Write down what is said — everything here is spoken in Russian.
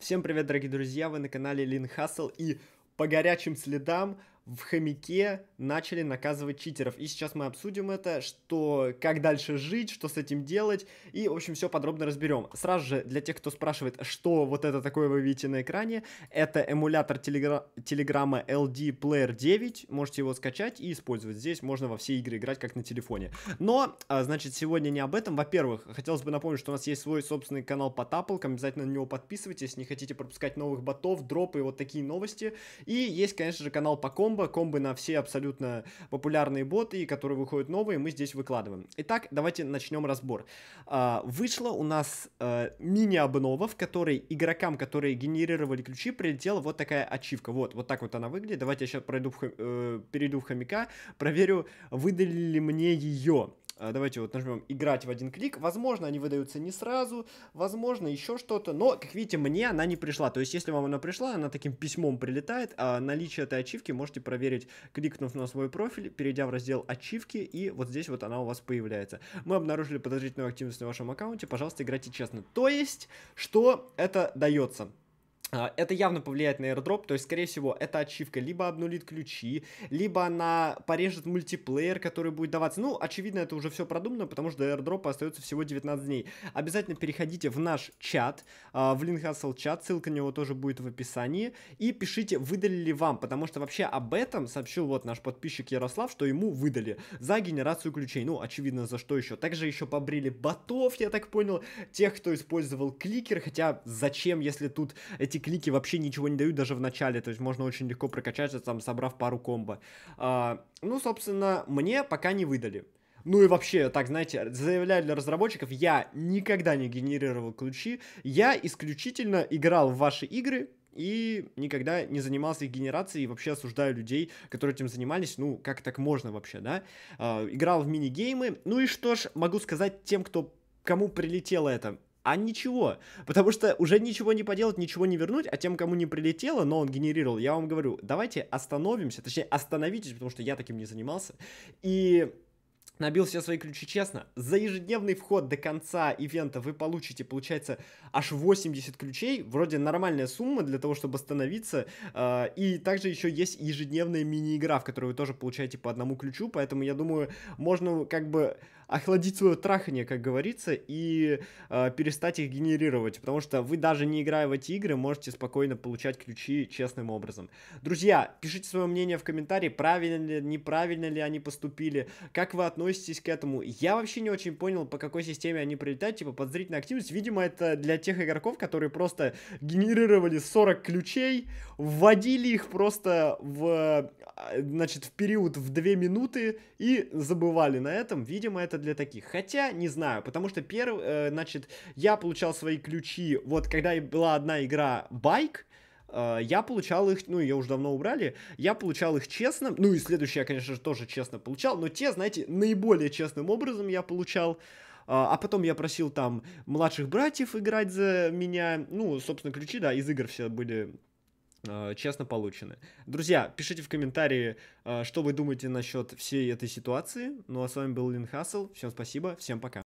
Всем привет, дорогие друзья, вы на канале Лин Хасл и по горячим следам в хомяке начали наказывать читеров. И сейчас мы обсудим это, что, как дальше жить, что с этим делать, и, в общем, все подробно разберем. Сразу же, для тех, кто спрашивает, что вот это такое вы видите на экране, это эмулятор телегра... телеграмма LD Player 9, можете его скачать и использовать. Здесь можно во все игры играть, как на телефоне. Но, а, значит, сегодня не об этом. Во-первых, хотелось бы напомнить, что у нас есть свой собственный канал по тапалкам, обязательно на него подписывайтесь, не хотите пропускать новых ботов, дропы и вот такие новости. И есть, конечно же, канал по ком комбо, комбы на все абсолютно популярные боты, которые выходят новые, мы здесь выкладываем. Итак, давайте начнем разбор. А, Вышла у нас э, мини-обнова, в которой игрокам, которые генерировали ключи, прилетела вот такая ачивка. Вот, вот так вот она выглядит. Давайте я сейчас пройду в, э, перейду в хомяка, проверю, выдали ли мне ее. А, давайте вот нажмем «Играть в один клик». Возможно, они выдаются не сразу, возможно, еще что-то. Но, как видите, мне она не пришла. То есть, если вам она пришла, она таким письмом прилетает. А наличие этой ачивки можете проверить, кликнув на свой профиль, перейдя в раздел «Ачивки». И вот здесь вот она у вас появляется. Мы обнаружили подозрительную активность на вашем аккаунте. Пожалуйста, играйте честно. То есть, что это дается? А, это явно повлияет на airdrop, то есть, скорее всего, эта ачивка либо обнулит ключи, либо она порежет мультиплеер, который будет даваться. Ну, очевидно, это уже все продумано, потому что до airdrop остается всего 19 дней. Обязательно переходите в наш чат, а, в Linhustle чат, ссылка на него тоже будет в описании, и пишите, выдали ли вам, потому что вообще об этом сообщил вот наш подписчик Ярослав, что ему выдали за генерацию ключей. Ну, очевидно, за что еще. Также еще побрили ботов, я так понял, тех, кто использовал кликер, хотя зачем, если тут эти клики вообще ничего не дают даже в начале, то есть можно очень легко прокачаться, там, собрав пару комбо. А, ну, собственно, мне пока не выдали. Ну и вообще, так, знаете, заявляю для разработчиков, я никогда не генерировал ключи, я исключительно играл в ваши игры, и никогда не занимался их генерацией, и вообще осуждаю людей, которые этим занимались, ну, как так можно вообще, да? Э, играл в мини-геймы, ну и что ж, могу сказать тем, кто кому прилетело это а ничего. Потому что уже ничего не поделать, ничего не вернуть, а тем, кому не прилетело, но он генерировал, я вам говорю, давайте остановимся, точнее остановитесь, потому что я таким не занимался. И набил все свои ключи честно. За ежедневный вход до конца ивента вы получите, получается, аж 80 ключей. Вроде нормальная сумма для того, чтобы остановиться. А, и также еще есть ежедневная мини-игра, в которой вы тоже получаете по одному ключу. Поэтому я думаю, можно как бы охладить свое трахание, как говорится, и э, перестать их генерировать, потому что вы даже не играя в эти игры, можете спокойно получать ключи честным образом. Друзья, пишите свое мнение в комментарии, правильно ли, неправильно ли они поступили, как вы относитесь к этому. Я вообще не очень понял, по какой системе они прилетают, типа подозрительная активность. Видимо, это для тех игроков, которые просто генерировали 40 ключей, вводили их просто в, а, значит, в период в 2 минуты и забывали на этом. Видимо, это для таких. Хотя, не знаю, потому что, первый, э, значит, я получал свои ключи, вот когда была одна игра «Байк», э, я получал их, ну, ее уже давно убрали, я получал их честно, ну, и следующие я, конечно же, тоже честно получал, но те, знаете, наиболее честным образом я получал, а, а потом я просил там младших братьев играть за меня, ну, собственно, ключи, да, из игр все были Э, честно получены. Друзья, пишите в комментарии, э, что вы думаете насчет всей этой ситуации. Ну а с вами был Лин Хасл. Всем спасибо, всем пока.